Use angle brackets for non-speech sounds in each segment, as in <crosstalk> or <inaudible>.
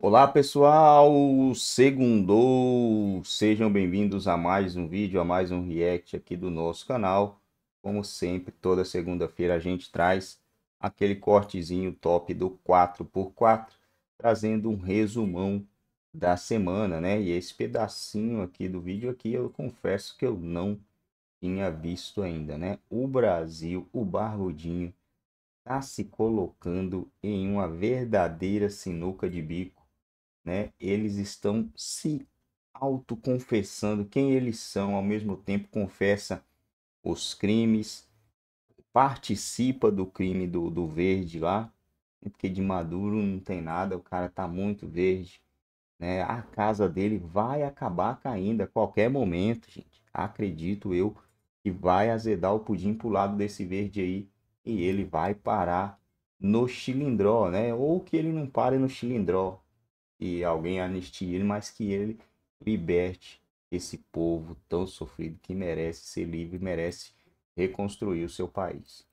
Olá pessoal, segundou, sejam bem-vindos a mais um vídeo, a mais um react aqui do nosso canal. Como sempre, toda segunda-feira a gente traz aquele cortezinho top do 4x4, trazendo um resumão da semana, né? E esse pedacinho aqui do vídeo aqui, eu confesso que eu não tinha visto ainda, né? O Brasil, o Barrudinho, está se colocando em uma verdadeira sinuca de bico né, eles estão se autoconfessando quem eles são, ao mesmo tempo confessa os crimes, participa do crime do, do verde lá, né, porque de Maduro não tem nada, o cara tá muito verde, né? A casa dele vai acabar caindo a qualquer momento, gente. Acredito eu que vai azedar o pudim pro lado desse verde aí e ele vai parar no chilindró, né? Ou que ele não pare no chilindró, que alguém anistie ele, mas que ele liberte esse povo tão sofrido que merece ser livre, merece reconstruir o seu país.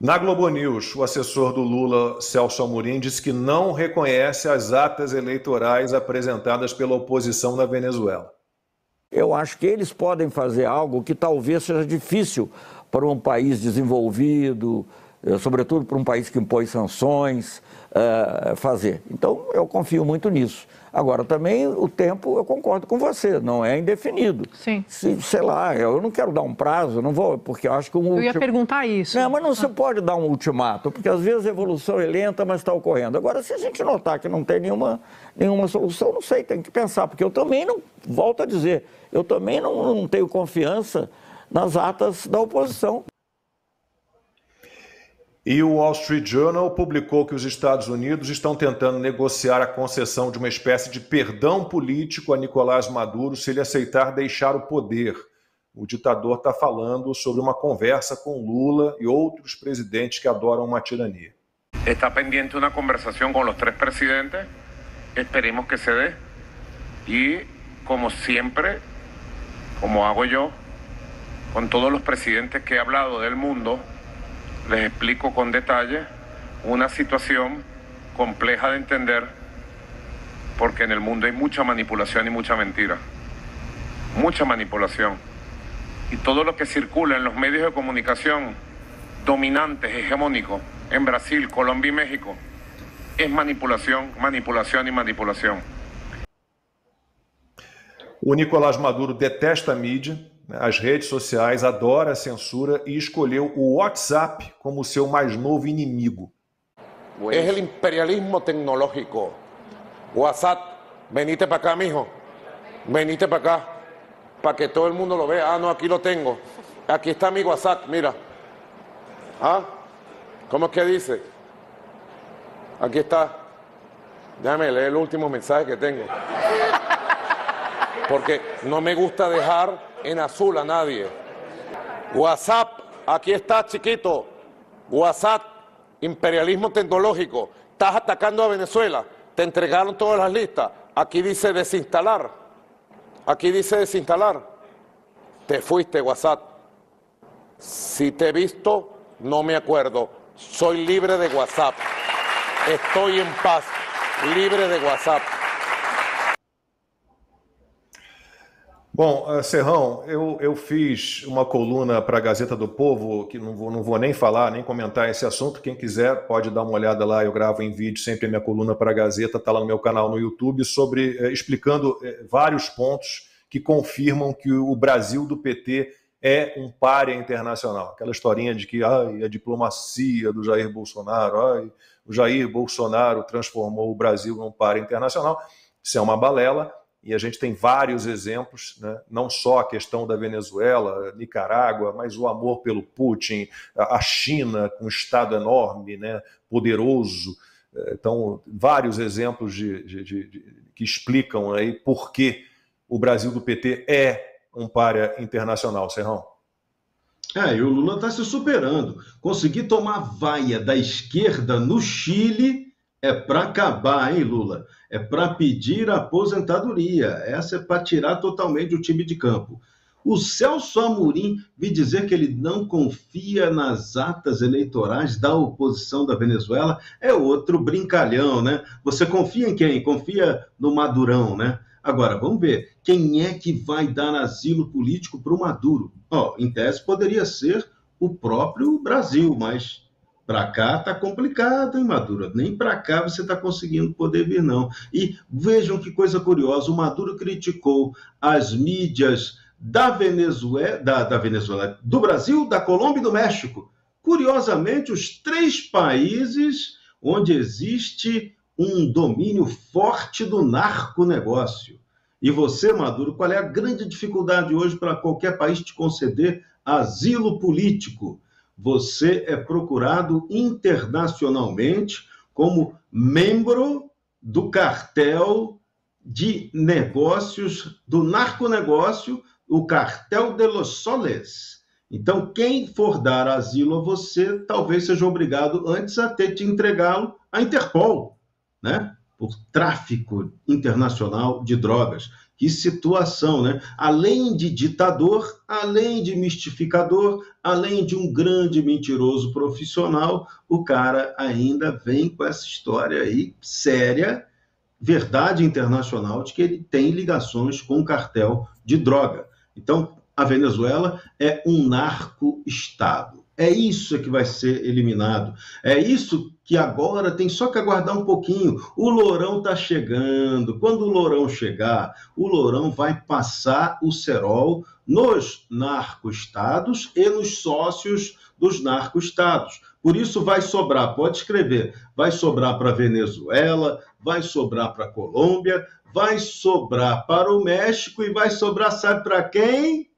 Na Globo News, o assessor do Lula, Celso Amorim, diz que não reconhece as atas eleitorais apresentadas pela oposição na Venezuela. Eu acho que eles podem fazer algo que talvez seja difícil para um país desenvolvido, eh, sobretudo para um país que impõe sanções, eh, fazer. Então, eu confio muito nisso. Agora, também o tempo, eu concordo com você, não é indefinido. Sim. Se, sei lá, eu não quero dar um prazo, não vou, porque eu acho que um. Eu ultim... ia perguntar isso. Não, mas não ah. se pode dar um ultimato, porque às vezes a evolução é lenta, mas está ocorrendo. Agora, se a gente notar que não tem nenhuma, nenhuma solução, não sei, tem que pensar, porque eu também não, volto a dizer, eu também não, não tenho confiança nas atas da oposição. E o Wall Street Journal publicou que os Estados Unidos estão tentando negociar a concessão de uma espécie de perdão político a Nicolás Maduro se ele aceitar deixar o poder. O ditador está falando sobre uma conversa com Lula e outros presidentes que adoram uma tirania. Está pendente uma conversação com os três presidentes. Esperemos que se dê. E, como sempre, como hago eu, com todos os presidentes que he hablado del mundo, les explico con detalle una situación compleja de entender porque en el mundo hay mucha manipulación y mucha mentira. Mucha manipulación. Y todo lo que circula en los medios de comunicación dominantes, hegemónicos, en Brasil, Colombia y México, es manipulación, manipulación y manipulación. O Nicolás Maduro detesta a mídia, as redes sociais, adora a censura e escolheu o WhatsApp como seu mais novo inimigo. É o imperialismo tecnológico. WhatsApp, venite para cá, mijo. Venite para cá, para que todo mundo lo vea. Ah, não, aqui lo tengo. Aqui está mi WhatsApp, mira. Ah, Como que dice? Aqui está. Déjame leer o último mensaje que tengo. Porque não me gusta dejar en azul a nadie. WhatsApp, aquí está chiquito. WhatsApp, imperialismo tecnológico. Estás atacando a Venezuela. Te entregaron todas las listas. Aquí dice desinstalar. Aquí dice desinstalar. Te fuiste, WhatsApp. Si te he visto, no me acuerdo. Soy libre de WhatsApp. Estoy en paz, libre de WhatsApp. Bom, eh, Serrão, eu, eu fiz uma coluna para a Gazeta do Povo, que não vou, não vou nem falar, nem comentar esse assunto. Quem quiser pode dar uma olhada lá, eu gravo em vídeo sempre a minha coluna para a Gazeta, está lá no meu canal no YouTube, sobre eh, explicando eh, vários pontos que confirmam que o Brasil do PT é um párea internacional. Aquela historinha de que ai, a diplomacia do Jair Bolsonaro, ai, o Jair Bolsonaro transformou o Brasil num párea internacional. Isso é uma balela e a gente tem vários exemplos, né? não só a questão da Venezuela, Nicarágua, mas o amor pelo Putin, a China com um Estado enorme, né? poderoso. É, então, vários exemplos de, de, de, que explicam aí por que o Brasil do PT é um para internacional, Serrão. É, e o Lula está se superando. Conseguir tomar vaia da esquerda no Chile é para acabar, hein, Lula? É para pedir aposentadoria. Essa é para tirar totalmente o time de campo. O Celso Amorim me dizer que ele não confia nas atas eleitorais da oposição da Venezuela é outro brincalhão, né? Você confia em quem? Confia no Madurão, né? Agora, vamos ver, quem é que vai dar asilo político para o Maduro? Oh, em tese, poderia ser o próprio Brasil, mas para cá está complicado, hein, Maduro? Nem para cá você está conseguindo poder vir, não. E vejam que coisa curiosa: o Maduro criticou as mídias da Venezuela, da, da Venezuela, do Brasil, da Colômbia e do México. Curiosamente, os três países onde existe um domínio forte do narconegócio. E você, Maduro, qual é a grande dificuldade hoje para qualquer país te conceder asilo político? você é procurado internacionalmente como membro do cartel de negócios, do narconegócio, o cartel de los soles. Então, quem for dar asilo a você, talvez seja obrigado antes a ter te entregá-lo à Interpol, né? Por tráfico internacional de drogas. Que situação, né? Além de ditador, além de mistificador, além de um grande mentiroso profissional, o cara ainda vem com essa história aí séria, verdade internacional, de que ele tem ligações com o cartel de droga. Então, a Venezuela é um narco-estado. É isso que vai ser eliminado. É isso que agora tem só que aguardar um pouquinho. O Lourão está chegando. Quando o Lourão chegar, o Lourão vai passar o cerol nos narcoestados e nos sócios dos narcoestados. Por isso vai sobrar, pode escrever, vai sobrar para Venezuela, vai sobrar para Colômbia, vai sobrar para o México e vai sobrar, sabe para quem?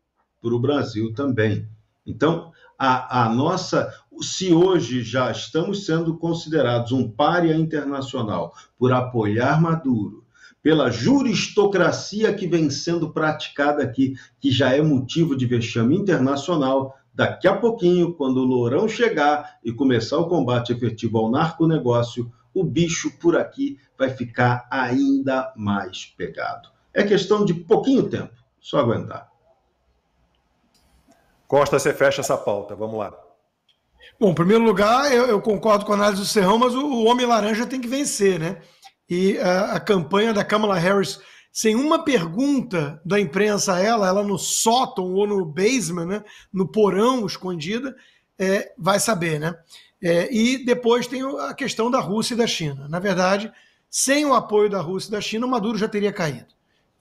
Para o Brasil também. Então, a, a nossa. Se hoje já estamos sendo considerados um pária internacional por apoiar Maduro, pela juristocracia que vem sendo praticada aqui, que já é motivo de vexame internacional, daqui a pouquinho, quando o Lourão chegar e começar o combate efetivo ao narconegócio, o bicho por aqui vai ficar ainda mais pegado. É questão de pouquinho tempo, só aguentar. Costa, você fecha essa pauta. Vamos lá. Bom, em primeiro lugar, eu, eu concordo com a análise do Serrão, mas o, o Homem Laranja tem que vencer, né? E a, a campanha da Kamala Harris sem uma pergunta da imprensa a ela, ela no sótão ou no basement, né, no porão escondida, é, vai saber, né? É, e depois tem a questão da Rússia e da China. Na verdade, sem o apoio da Rússia e da China, Maduro já teria caído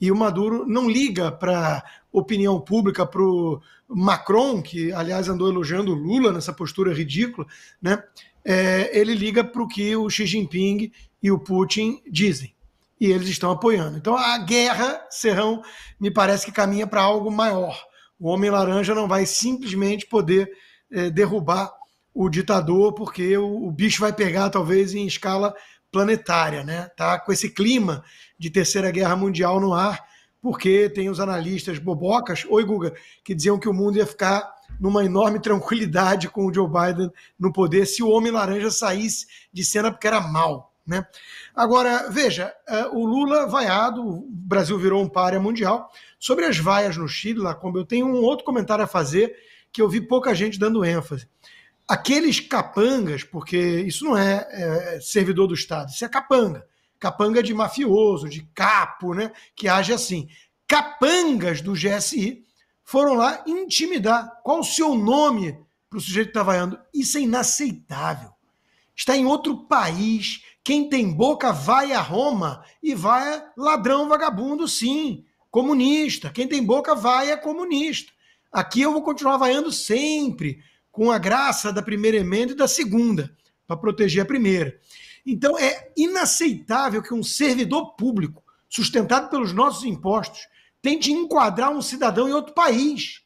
e o Maduro não liga para opinião pública, para o Macron, que aliás andou elogiando o Lula nessa postura ridícula, né? É, ele liga para o que o Xi Jinping e o Putin dizem. E eles estão apoiando. Então a guerra, Serrão, me parece que caminha para algo maior. O Homem Laranja não vai simplesmente poder é, derrubar o ditador, porque o, o bicho vai pegar, talvez, em escala planetária, né? Tá com esse clima de Terceira Guerra Mundial no ar, porque tem os analistas bobocas, oi Guga, que diziam que o mundo ia ficar numa enorme tranquilidade com o Joe Biden no poder se o Homem Laranja saísse de cena porque era mal. Né? Agora, veja, eh, o Lula vaiado, o Brasil virou um párea mundial. Sobre as vaias no Chile, Lacombe, eu tenho um outro comentário a fazer que eu vi pouca gente dando ênfase. Aqueles capangas, porque isso não é, é servidor do Estado, isso é capanga capanga de mafioso, de capo, né, que age assim. Capangas do GSI foram lá intimidar. Qual o seu nome para o sujeito que está vaiando? Isso é inaceitável. Está em outro país. Quem tem boca vai a Roma e vai a ladrão vagabundo, sim. Comunista. Quem tem boca vai a comunista. Aqui eu vou continuar vaiando sempre, com a graça da primeira emenda e da segunda para proteger a primeira. Então é inaceitável que um servidor público, sustentado pelos nossos impostos, tente enquadrar um cidadão em outro país.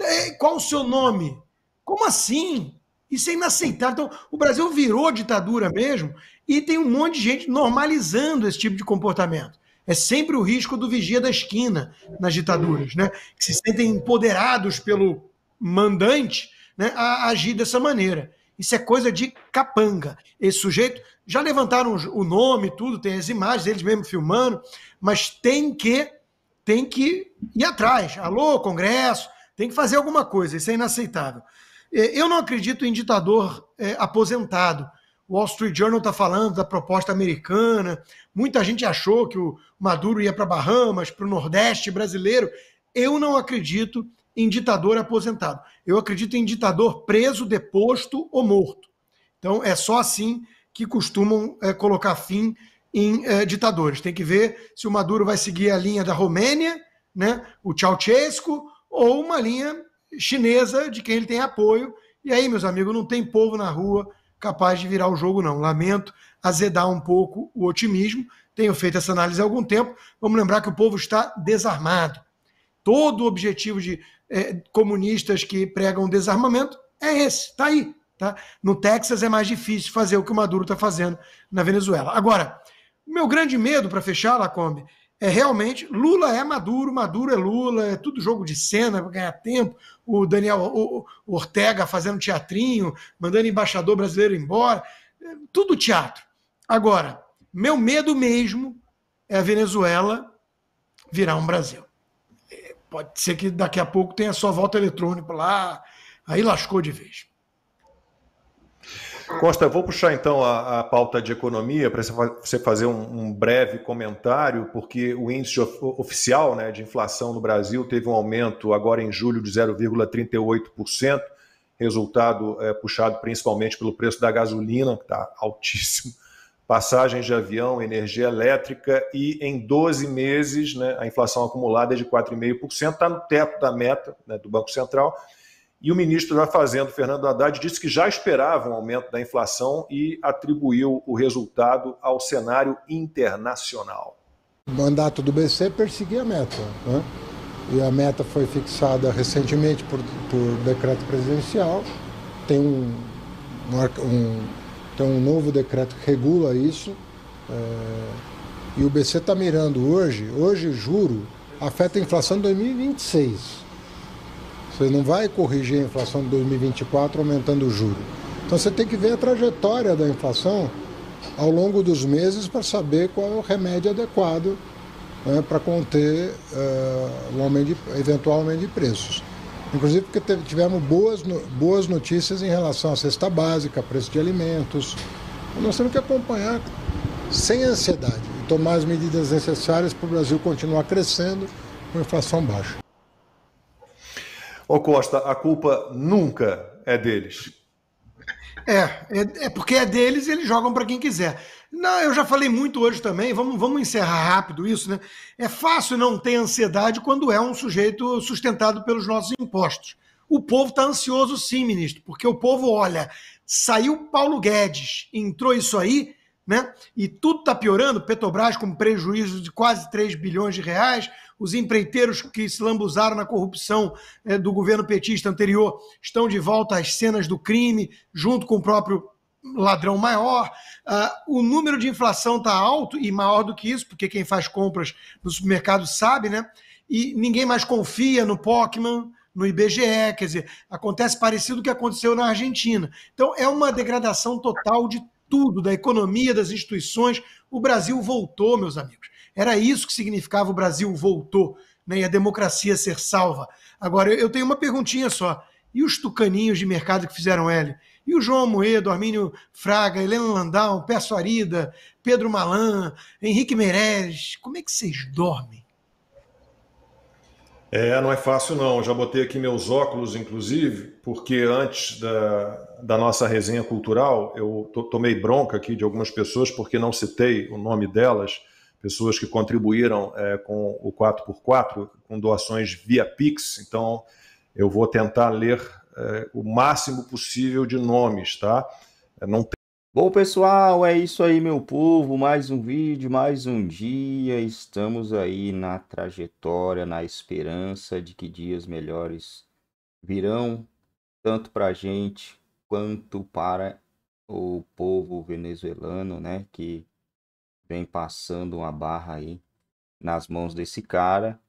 É, qual o seu nome? Como assim? Isso é inaceitável. Então, o Brasil virou ditadura mesmo e tem um monte de gente normalizando esse tipo de comportamento. É sempre o risco do vigia da esquina nas ditaduras, né? Que se sentem empoderados pelo mandante né, a agir dessa maneira. Isso é coisa de capanga. Esse sujeito já levantaram o nome, tudo, tem as imagens, eles mesmo filmando, mas tem que tem que ir atrás. Alô, Congresso, tem que fazer alguma coisa, isso é inaceitável. É, eu não acredito em ditador é, aposentado. O Wall Street Journal está falando da proposta americana. Muita gente achou que o Maduro ia para Bahamas, para o Nordeste brasileiro. Eu não acredito em ditador aposentado. Eu acredito em ditador preso, deposto ou morto. Então, é só assim que costumam é, colocar fim em é, ditadores. Tem que ver se o Maduro vai seguir a linha da Romênia, né, o Ceausescu, ou uma linha chinesa de quem ele tem apoio. E aí, meus amigos, não tem povo na rua capaz de virar o jogo, não. Lamento azedar um pouco o otimismo. Tenho feito essa análise há algum tempo. Vamos lembrar que o povo está desarmado todo o objetivo de é, comunistas que pregam desarmamento é esse, tá aí. Tá? No Texas é mais difícil fazer o que o Maduro está fazendo na Venezuela. Agora, o meu grande medo, para fechar, Lacombe, é realmente Lula é Maduro, Maduro é Lula, é tudo jogo de cena para ganhar tempo. O Daniel o, o Ortega fazendo teatrinho, mandando embaixador brasileiro embora, é tudo teatro. Agora, meu medo mesmo é a Venezuela virar um Brasil. Pode ser que daqui a pouco tenha só volta eletrônico lá, aí lascou de vez. Costa, vou puxar então a, a pauta de economia para você fazer um, um, breve comentário, porque o índice of, oficial né, de inflação no Brasil teve um aumento agora em julho de 0,38%, resultado é, puxado principalmente pelo preço da gasolina, que está altíssimo passagens de avião, energia elétrica, e em 12 meses né, a inflação acumulada é de 4,5%, está no teto da meta né, do Banco Central. E o ministro da Fazenda, Fernando Haddad, disse que já esperava um aumento da inflação e atribuiu o resultado ao cenário internacional. O mandato do BC é perseguir a meta. Né? E a meta foi fixada recentemente por, por decreto presidencial. Tem um, um então, um novo decreto que regula isso. É, e o BC está mirando hoje, hoje o juro afeta a inflação de 2026. Você não vai corrigir a inflação de 2024 aumentando o juro. Então você tem que ver a trajetória da inflação ao longo dos meses para saber qual é o remédio adequado né, para conter uh, aumento de, eventual aumento de preços. Inclusive porque tivemos boas, boas notícias em relação à cesta básica, preço de alimentos. Nós temos que acompanhar sem ansiedade e tomar as medidas necessárias para o Brasil continuar crescendo com inflação baixa. Ô Costa, a culpa nunca é deles. É, é, é porque é deles e eles jogam para quem quiser. Não, eu já falei muito hoje também, vamos, vamos encerrar rápido isso, né? É fácil não ter ansiedade quando é um sujeito sustentado pelos nossos impostos. O povo está ansioso, sim, ministro, porque o povo olha, saiu Paulo Guedes, entrou isso aí, né? E tudo está piorando, Petrobras com prejuízo de quase 3 bilhões de reais, os empreiteiros que se lambuzaram na corrupção é, do governo petista anterior estão de volta às cenas do crime, junto com o próprio ladrão maior, uh, o número de inflação está alto e maior do que isso, porque quem faz compras no supermercado sabe, né? E ninguém mais confia no Pokémon, no IBGE, quer dizer, acontece parecido com o que aconteceu na Argentina. Então é uma degradação total de tudo, da economia, das instituições. O Brasil voltou, meus amigos. Era isso que significava o Brasil voltou, né? E a democracia ser salva. Agora, eu tenho uma perguntinha só. E os tucaninhos de mercado que fizeram L? E o João Moedo, Armínio Fraga, Helena Landau, Peço Arida, Pedro Malan, Henrique Meirelles, como é que vocês dormem? É, não é fácil não. Já botei aqui meus óculos, inclusive, porque antes da, da nossa resenha cultural, eu tomei bronca aqui de algumas pessoas porque não citei o nome delas, pessoas que contribuíram é, com o 4x4, com doações via Pix. Então, eu vou tentar ler é, o máximo possível de nomes, tá? É, não tem... Bom, pessoal, é isso aí, meu povo. Mais um vídeo, mais um dia. Estamos aí na trajetória, na esperança de que dias melhores virão, tanto para a gente quanto para o povo venezuelano, né? Que vem passando uma barra aí nas mãos desse cara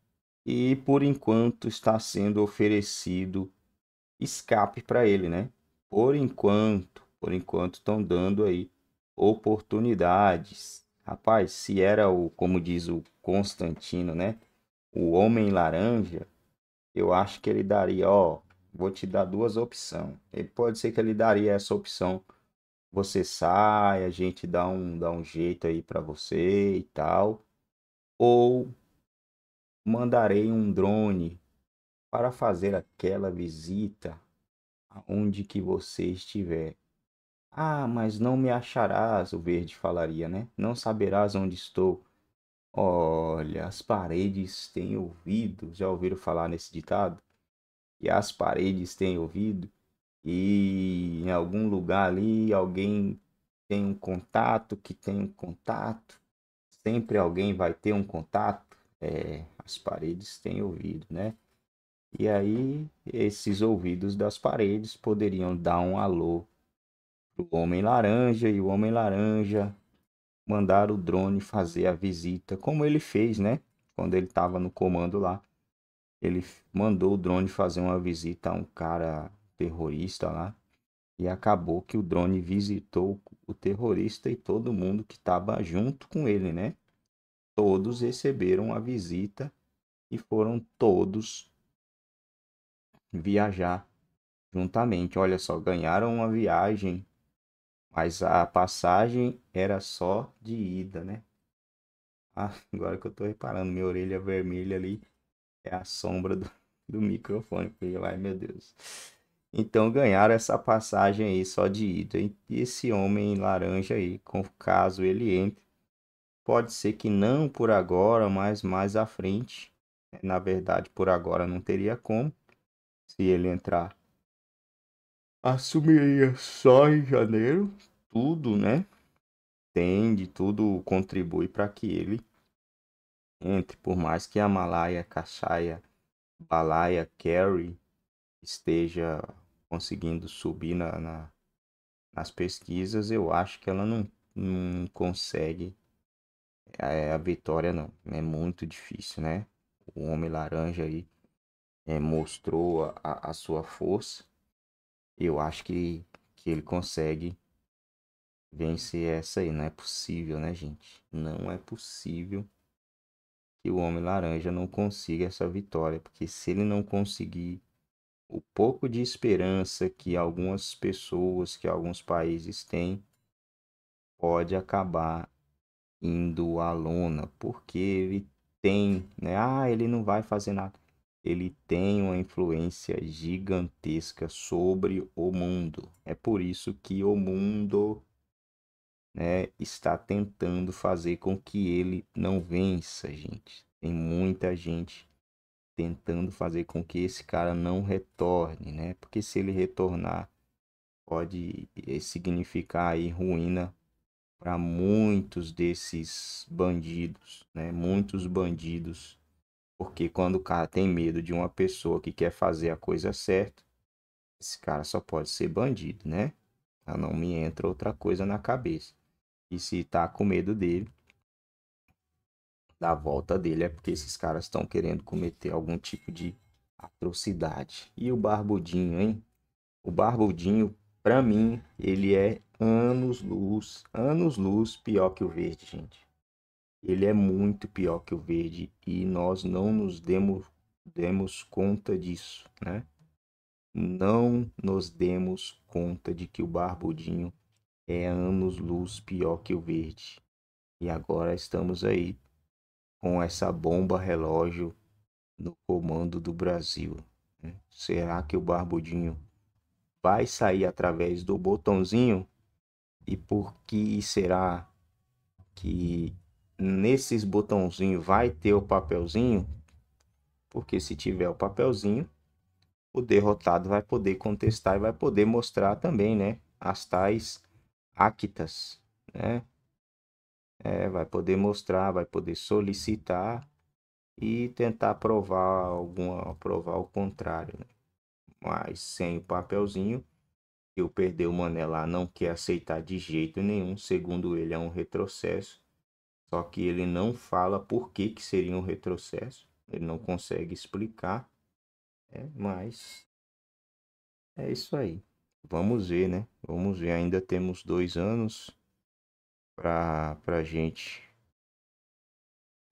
e por enquanto está sendo oferecido escape para ele, né? Por enquanto, por enquanto estão dando aí oportunidades. Rapaz, se era o, como diz o Constantino, né? O homem laranja, eu acho que ele daria, ó, vou te dar duas opções. Ele pode ser que ele daria essa opção. Você sai, a gente dá um, dá um jeito aí para você e tal. Ou mandarei um drone para fazer aquela visita aonde que você estiver. Ah, mas não me acharás, o verde falaria, né? Não saberás onde estou. Olha, as paredes têm ouvido. Já ouviram falar nesse ditado? E as paredes têm ouvido. E em algum lugar ali alguém tem um contato que tem um contato. Sempre alguém vai ter um contato. É, as paredes têm ouvido, né? E aí, esses ouvidos das paredes poderiam dar um alô pro Homem Laranja e o Homem Laranja mandar o drone fazer a visita, como ele fez, né? Quando ele estava no comando lá, ele mandou o drone fazer uma visita a um cara terrorista lá. E acabou que o drone visitou o terrorista e todo mundo que estava junto com ele, né? Todos receberam a visita e foram todos viajar juntamente. Olha só, ganharam uma viagem, mas a passagem era só de ida, né? Ah, <laughs> agora que eu tô reparando, minha orelha vermelha ali é a sombra do, <laughs> do microfone, porque meu Deus. Então ganharam essa passagem aí só de ida. E esse homem laranja aí, com caso ele entre, pode ser que não por agora, mas mais à frente. Né? Na verdade, por agora não teria como se ele entrar. Assumiria só em janeiro, tudo, né? Tende, tudo contribui para que ele entre, por mais que a Malaya, Kassaya, Balaya, Kerry esteja conseguindo subir na, na, nas pesquisas, eu acho que ela não, não consegue a, eh, a vitória, não. É muito difícil, né? O Homem Laranja aí é, mostrou a, a, sua força, eu acho que, que ele consegue vencer essa aí. Não é possível, né, gente? Não é possível que o Homem Laranja não consiga essa vitória, porque se ele não conseguir o pouco de esperança que algumas pessoas, que alguns países têm, pode acabar indo à lona, porque ele tem, né? Ah, ele não vai fazer nada ele tem uma influência gigantesca sobre o mundo. É por isso que o mundo né, está tentando fazer com que ele não vença, gente. Tem muita gente tentando fazer com que esse cara não retorne, né? Porque se ele retornar, pode significar aí ruína para muitos desses bandidos, né? Muitos bandidos porque quando o cara tem medo de uma pessoa que quer fazer a coisa certa, esse cara só pode ser bandido, né? Não me entra outra coisa na cabeça. E se tá com medo dele, da volta dele, é porque esses caras estão querendo cometer algum tipo de atrocidade. E o Barbudinho, hein? O Barbudinho, pra mim, ele é anos-luz, anos-luz pior que o verde, gente ele é muito pior que o verde e nós não nos demos, demos conta disso, né? Não nos demos conta de que o barbudinho é anos-luz pior que o verde. E agora estamos aí com essa bomba relógio no comando do Brasil. Né? Será que o barbudinho vai sair através do botãozinho? E por que será que nesses botãozinhos vai ter o papelzinho, porque se tiver o papelzinho, o derrotado vai poder contestar e vai poder mostrar também, né, as tais actas, né? É, vai poder mostrar, vai poder solicitar e tentar provar alguma, provar o contrário, né? Mas sem o papelzinho, eu perder o Mané lá não quer aceitar de jeito nenhum, segundo ele é um retrocesso só que ele não fala por que, que seria um retrocesso, ele não consegue explicar, né? mas é isso aí. Vamos ver, né? Vamos ver. Ainda temos dois anos para a gente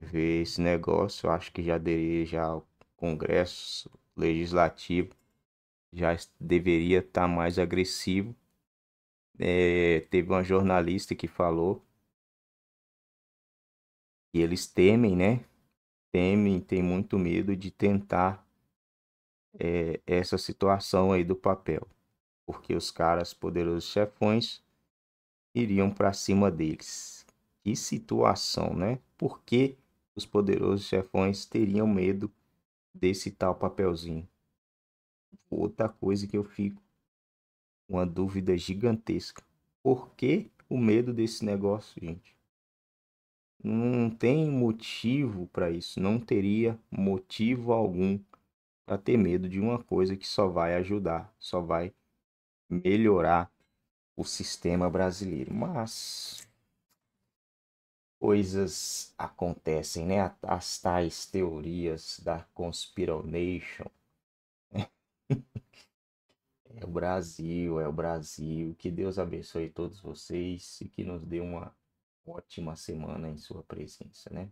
ver esse negócio. Eu acho que já deveria, já o Congresso Legislativo já deveria estar tá mais agressivo. É, teve uma jornalista que falou e eles temem, né? Temem, tem muito medo de tentar é, essa situação aí do papel, porque os caras poderosos chefões iriam para cima deles. Que situação, né? Por que os poderosos chefões teriam medo desse tal papelzinho? Outra coisa que eu fico uma dúvida gigantesca. Por que o medo desse negócio, gente? não tem motivo para isso, não teria motivo algum para ter medo de uma coisa que só vai ajudar, só vai melhorar o sistema brasileiro. Mas coisas acontecem, né? As tais teorias da conspiration né? <laughs> é o Brasil, é o Brasil. Que Deus abençoe todos vocês e que nos dê uma ótima semana em sua presença, né?